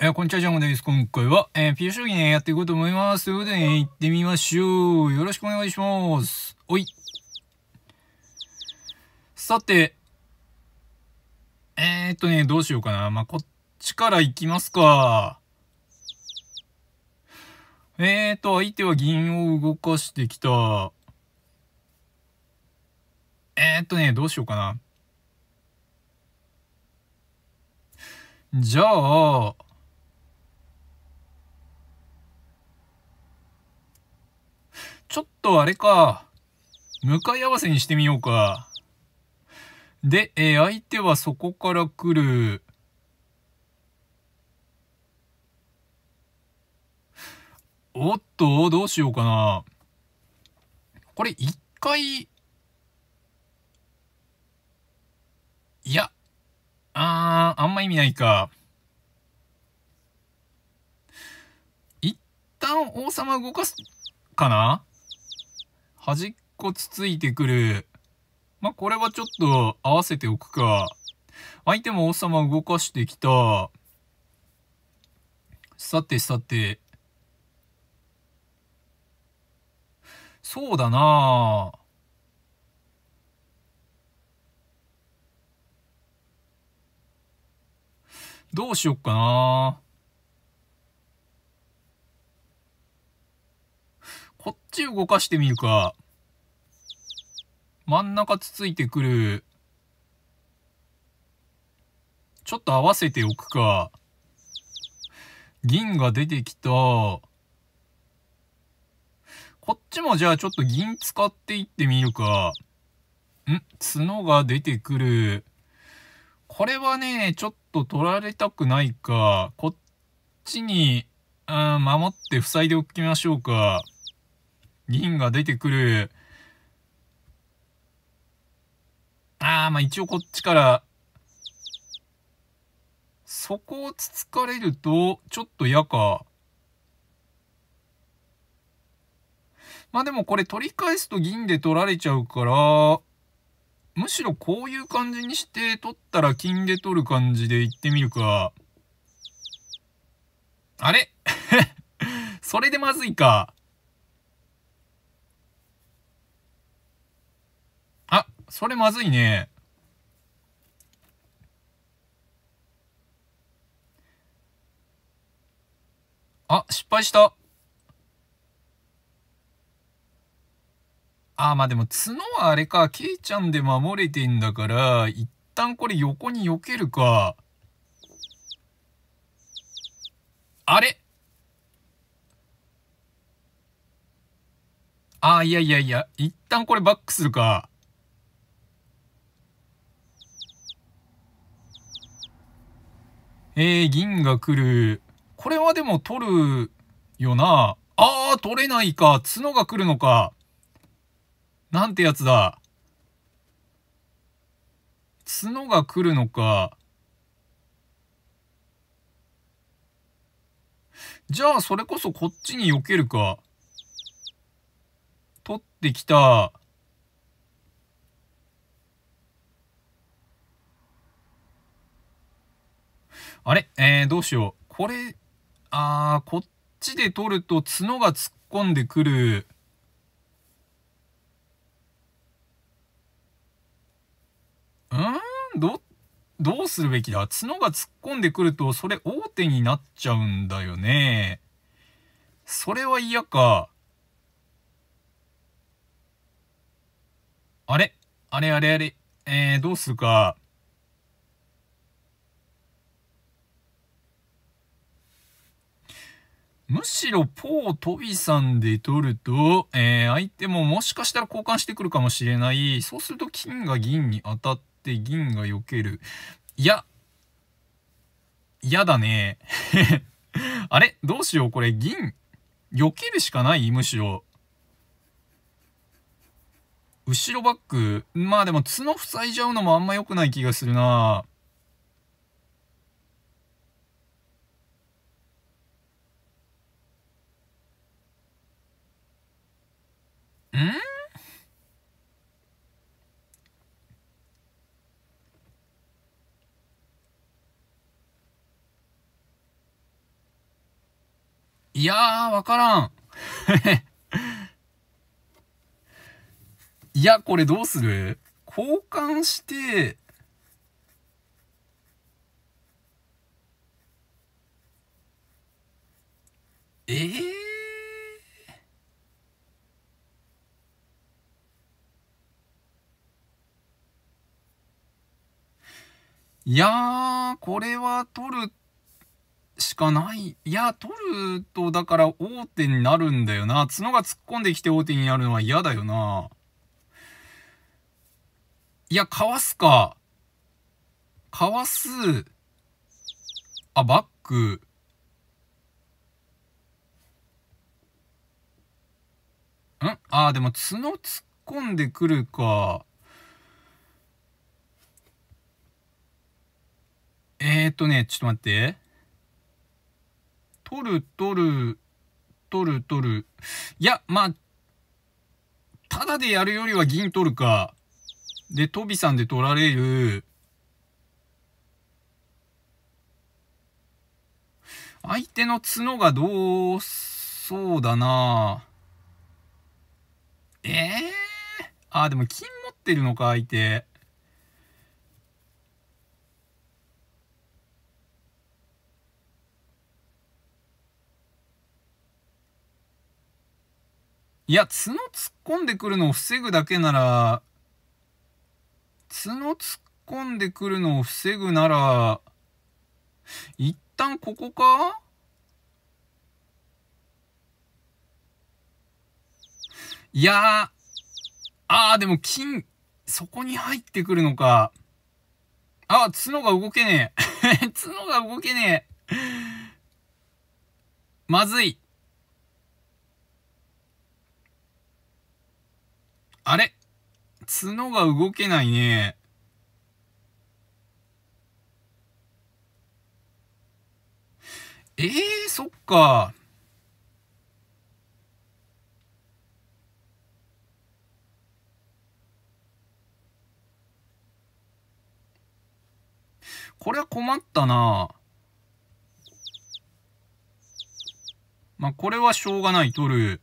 えー、こんにちは、ジャムです。今回は、えー、ピュー将棋ね、やっていこうと思います。ということで、ね、行ってみましょう。よろしくお願いします。おい。さて、えー、っとね、どうしようかな。まあ、こっちから行きますか。えーっと、相手は銀を動かしてきた。えー、っとね、どうしようかな。じゃあ、ちょっとあれか。向かい合わせにしてみようか。で、えー、相手はそこから来る。おっと、どうしようかな。これ一回、いや、あー、あんま意味ないか。一旦王様動かすかな端っこつついてくる。まあ、これはちょっと合わせておくか。相手も王様動かしてきた。さてさて。そうだなどうしよっかなっち動かしてみるか。真ん中つついてくる。ちょっと合わせておくか。銀が出てきた。こっちもじゃあちょっと銀使っていってみるか。ん角が出てくる。これはね、ちょっと取られたくないか。こっちに、うん、守って塞いでおきましょうか。銀が出てくる。ああ、まあ一応こっちから、そこをつつかれると、ちょっと嫌か。まあでもこれ取り返すと銀で取られちゃうから、むしろこういう感じにして取ったら金で取る感じでいってみるか。あれ それでまずいか。それまずいね。あ、失敗した。あ、まあでも角はあれか、ケイちゃんで守れてんだから、一旦これ横に避けるか。あれあ、いやいやいや、一旦これバックするか。えー、銀が来る。これはでも取るよな。あー、取れないか。角が来るのか。なんてやつだ。角が来るのか。じゃあ、それこそこっちに避けるか。取ってきた。あれえー、どうしよう。これ、あー、こっちで取ると角が突っ込んでくる。うんど、どうするべきだ角が突っ込んでくると、それ大手になっちゃうんだよね。それは嫌か。あれあれあれあれえー、どうするか。むしろポー・トビさんで取ると、えー、相手ももしかしたら交換してくるかもしれない。そうすると金が銀に当たって銀が避ける。いや、嫌だね。あれどうしようこれ銀、避けるしかないむしろ。後ろバック。まあでも角塞いじゃうのもあんま良くない気がするないやー、わからん。いや、これどうする交換して、えー、いやー、これは取るしかない。いや、取ると、だから大手になるんだよな。角が突っ込んできて大手になるのは嫌だよな。いや、かわすか。かわす。あ、バック。んあー、でも角突っ込んでくるか。えーとね、ちょっと待って。取る取る、取る取る。いや、まあ、ただでやるよりは銀取るか。で、トビさんで取られる。相手の角がどう、そうだなええー、あ、でも金持ってるのか、相手。いや、角突っ込んでくるのを防ぐだけなら、角突っ込んでくるのを防ぐなら、一旦ここかいやあーでも金、そこに入ってくるのか。あ、角が動けねえ。角が動けねえ。まずい。あれ角が動けないね。ええー、そっか。これは困ったなまあ、これはしょうがない、取る。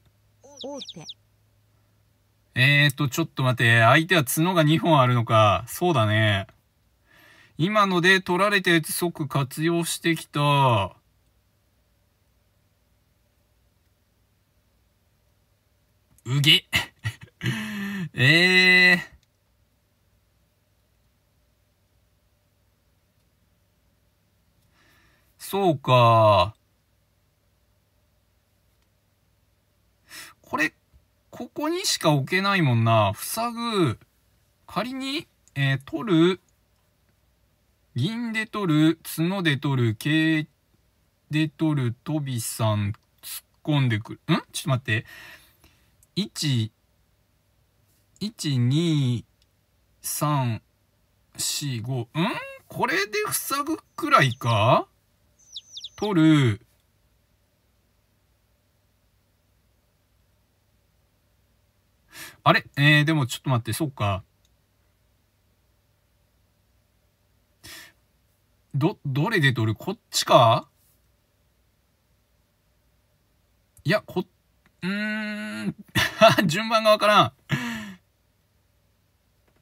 えーと、ちょっと待って。相手は角が2本あるのか。そうだね。今ので取られたやつ即活用してきた。うげ。えー。そうか。これ、ここにしか置けないもんな。塞ぐ。仮に、えー、取る。銀で取る。角で取る。桂で取る。飛びさん。突っ込んでくる。んちょっと待って。1、1、2、3、4、5。んこれで塞ぐくらいか取る。あれえー、でもちょっと待って、そうか。ど、どれで撮るこっちかいや、こ、うーん、順番がわからん。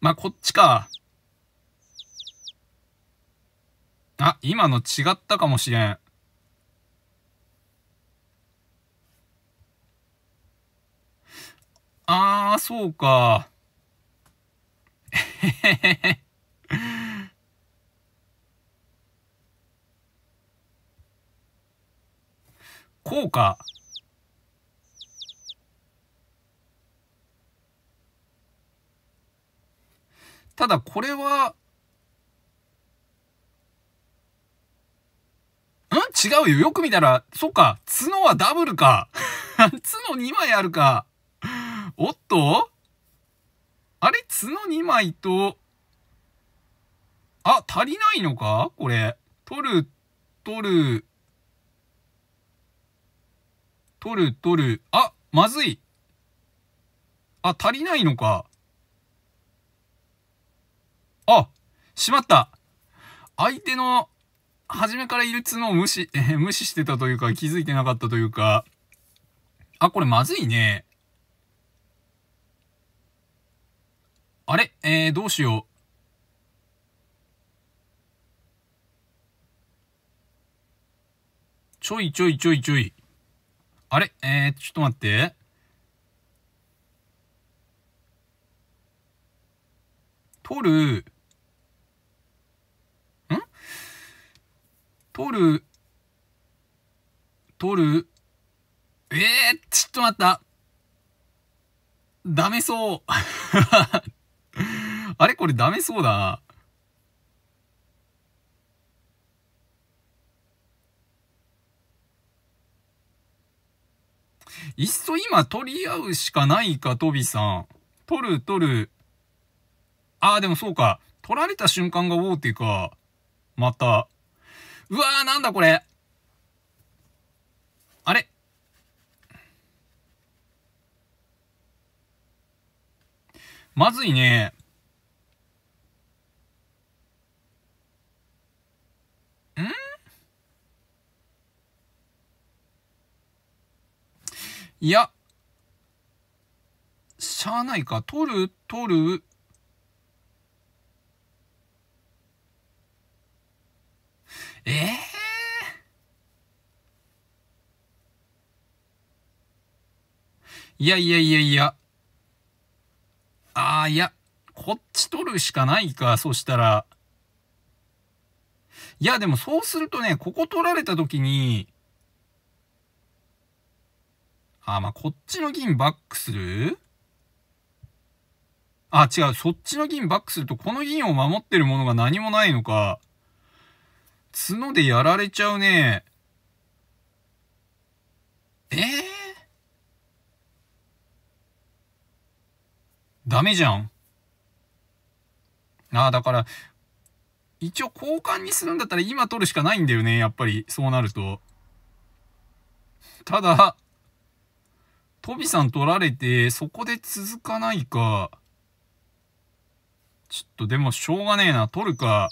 まあ、こっちか。あ、今の違ったかもしれん。あー、そうか。こうか。ただこれは、ん違うよ。よく見たら、そっか。角はダブルか。角2枚あるか。おっとあれ角2枚と、あ、足りないのかこれ。取る、取る、取る、取る。あ、まずい。あ、足りないのか。あ、しまった。相手の、初めからいる角を無視、えー、無視してたというか、気づいてなかったというか。あ、これまずいね。あれえー、どうしよう。ちょいちょいちょいちょい。あれえー、ちょっと待って。取る。ん取る。取る。えー、ちょっと待った。ダメそう。あれこれダメそうだ。いっそ今取り合うしかないか、トビさん。取る取る。ああ、でもそうか。取られた瞬間がい手か。また。うわーなんだこれ。あれまずいね。んいや、しゃあないか。取る、取る。ええーいやいやいやいや。ああ、いや、こっち取るしかないか、そしたら。いや、でもそうするとね、ここ取られた時に、あ、まあ、こっちの銀バックするあ、違う。そっちの銀バックすると、この銀を守ってるものが何もないのか。角でやられちゃうね。ええー、ダメじゃん。ああ、だから、一応交換にするんだったら今取るしかないんだよね、やっぱり。そうなると。ただ、トビさん取られて、そこで続かないか。ちょっとでもしょうがねえな、取るか。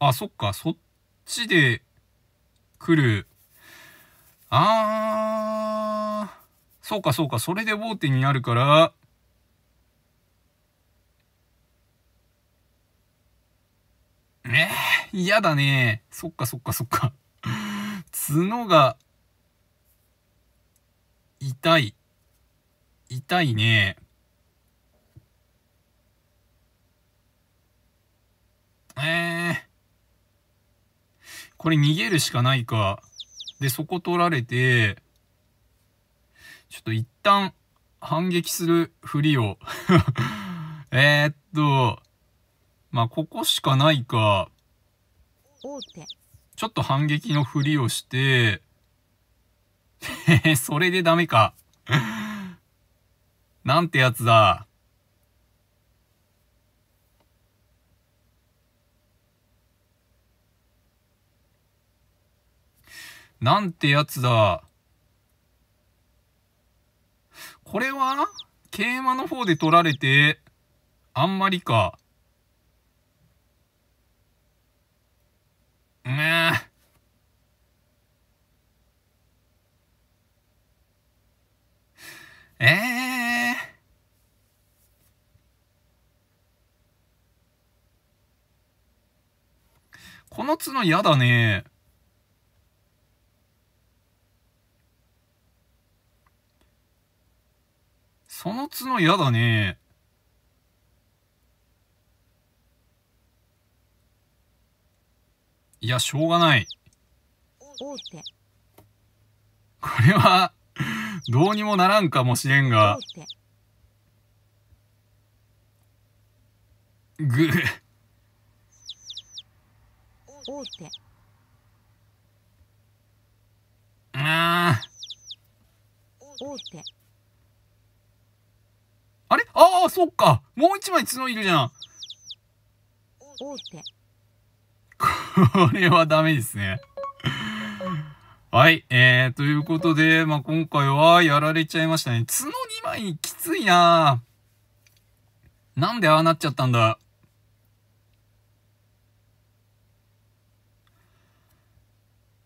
あ、そっか、そっちで来る。あー、そうかそうか、それで大手になるから、嫌だね。そっかそっかそっか。角が、痛い。痛いね。えー、これ逃げるしかないか。で、そこ取られて、ちょっと一旦反撃するふりを えっと、まあ、ここしかないか。大手ちょっと反撃のふりをして それでダメか なんてやつだ。なんてやつだ。これは桂馬の方で取られて、あんまりか。うん。ええー。この角嫌だね。その角嫌だね。いや、しょうがない。これはどうにもならんかもしれんが。ぐああれああ、そっか。もう一枚角いるじゃん。これはダメですね。はい。えー、ということで、まあ、今回はやられちゃいましたね。角2枚きついななんでああなっちゃったんだ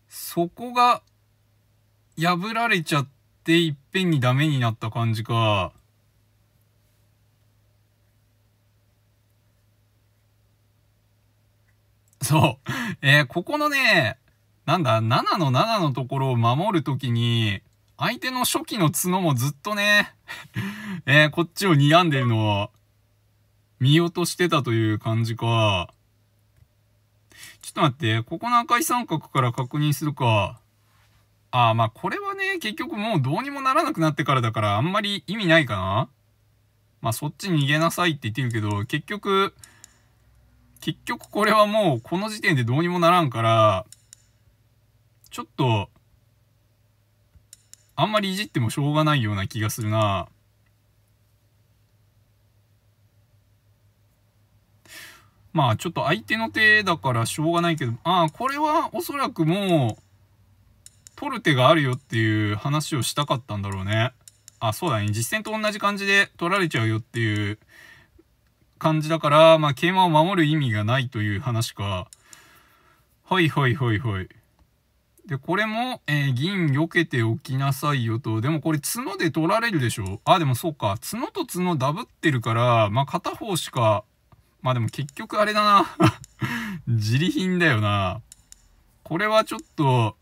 そこが破られちゃっていっぺんにダメになった感じか。そう。えー、ここのね、なんだ、7の7のところを守るときに、相手の初期の角もずっとね、えー、こっちを睨んでるのを見落としてたという感じか。ちょっと待って、ここの赤い三角から確認するか。ああ、まあこれはね、結局もうどうにもならなくなってからだからあんまり意味ないかな。まあそっち逃げなさいって言ってるけど、結局、結局これはもうこの時点でどうにもならんから、ちょっと、あんまりいじってもしょうがないような気がするな。まあちょっと相手の手だからしょうがないけど、ああ、これはおそらくもう、取る手があるよっていう話をしたかったんだろうね。あ、そうだね。実戦と同じ感じで取られちゃうよっていう感じだから、まあ、桂馬を守る意味がないという話か。はいはいはいはい。で、これも、えー、銀避けておきなさいよと。でもこれ角で取られるでしょあ、でもそうか。角と角ダブってるから、まあ、片方しか、まあでも結局あれだな。自利品だよな。これはちょっと、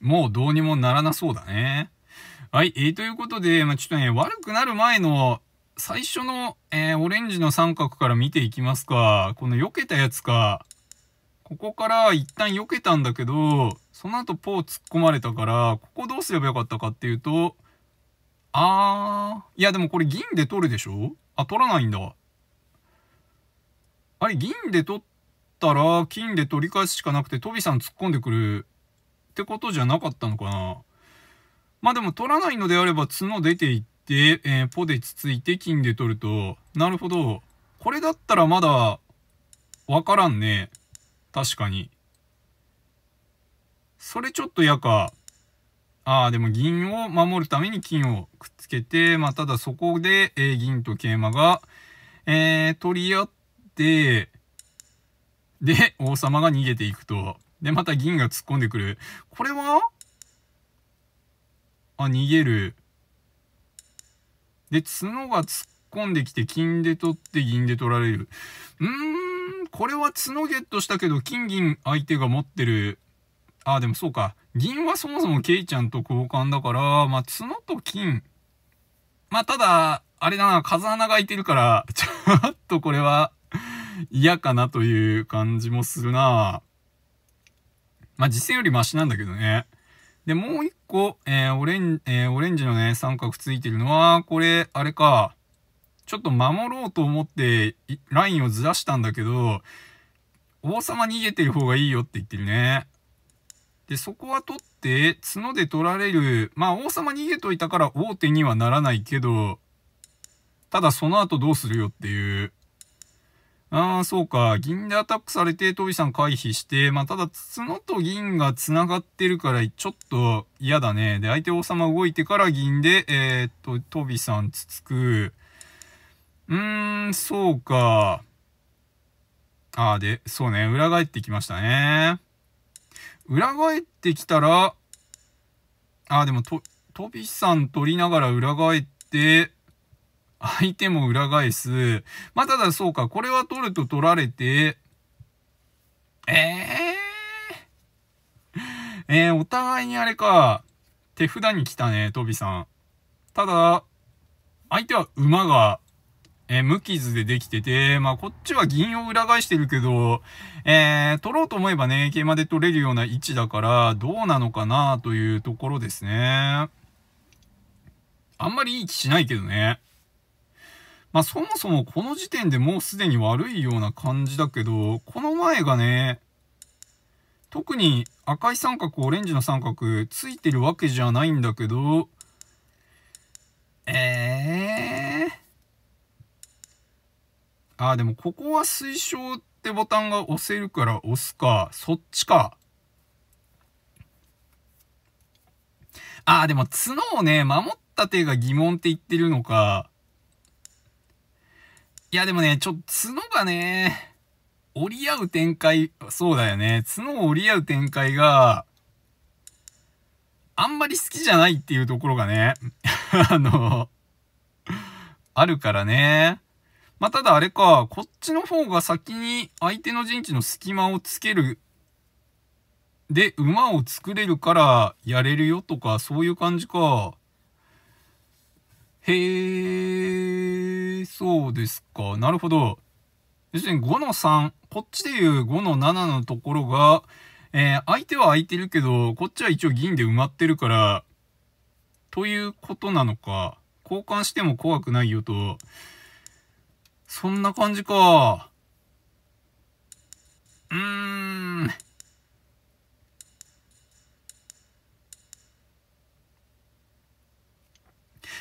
もうどうにもならなそうだね。はい、えー、ということで、まあ、ちょっとね、悪くなる前の最初の、えー、オレンジの三角から見ていきますか。この避けたやつか。ここから一旦避けたんだけど、その後ポー突っ込まれたから、ここどうすればよかったかっていうと、あー、いやでもこれ銀で取るでしょあ、取らないんだ。あれ、銀で取ったら金で取り返すしかなくて、トビさん突っ込んでくるってことじゃなかったのかなまあでも取らないのであれば角出ていって、えー、ポでつついて金で取ると、なるほど。これだったらまだ、わからんね。確かに。それちょっと嫌か。ああ、でも銀を守るために金をくっつけて、まあただそこで、えー、銀と桂馬が、えー、取り合って、で、王様が逃げていくと。で、また銀が突っ込んでくる。これはあ、逃げる。で、角が突っ込んできて、金で取って銀で取られる。うーん、これは角ゲットしたけど、金銀相手が持ってる。あ、でもそうか。銀はそもそもケイちゃんと交換だから、まあ、角と金。まあ、ただ、あれだな、風穴が開いてるから、ちょっとこれは嫌かなという感じもするな。まあ、実戦よりマシなんだけどね。で、もう一個、えー、オレン、えー、オレンジのね、三角ついてるのは、これ、あれか。ちょっと守ろうと思って、ラインをずらしたんだけど、王様逃げてる方がいいよって言ってるね。で、そこは取って、角で取られる。まあ、王様逃げといたから王手にはならないけど、ただその後どうするよっていう。ああ、そうか。銀でアタックされて、トビさん回避して、まあ、ただ、角と銀が繋がってるから、ちょっと嫌だね。で、相手王様動いてから銀で、えー、っと、トビさんつつく。うーん、そうか。ああ、で、そうね。裏返ってきましたね。裏返ってきたら、ああ、でも、と、トビさん取りながら裏返って、相手も裏返す。まあ、ただそうか、これは取ると取られて、えー、えー、お互いにあれか、手札に来たね、トビさん。ただ、相手は馬が、えー、無傷でできてて、まあ、こっちは銀を裏返してるけど、えー、取ろうと思えばね、桂馬で取れるような位置だから、どうなのかなというところですね。あんまりいい気しないけどね。まあ、そもそもこの時点でもうすでに悪いような感じだけど、この前がね、特に赤い三角、オレンジの三角、ついてるわけじゃないんだけど、えー。あ、でもここは推奨ってボタンが押せるから押すか。そっちか。あ、でも角をね、守った手が疑問って言ってるのか。いやでもね、ちょっと角がね、折り合う展開、そうだよね。角を折り合う展開が、あんまり好きじゃないっていうところがね、あの、あるからね。まあ、ただあれか、こっちの方が先に相手の陣地の隙間をつける。で、馬を作れるからやれるよとか、そういう感じか。へえ、そうですか。なるほど。要するに5の3、こっちでいう5の7のところが、えー、相手は空いてるけど、こっちは一応銀で埋まってるから、ということなのか。交換しても怖くないよと。そんな感じか。うーん。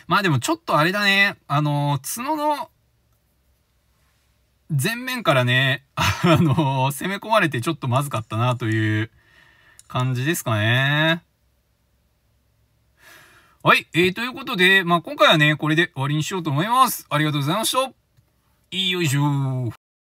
まあでもちょっとあれだね、あの、角の、前面からね、あの、攻め込まれてちょっとまずかったなという感じですかね。はい。えー、ということで、まあ、今回はね、これで終わりにしようと思います。ありがとうございました。いいよいしょ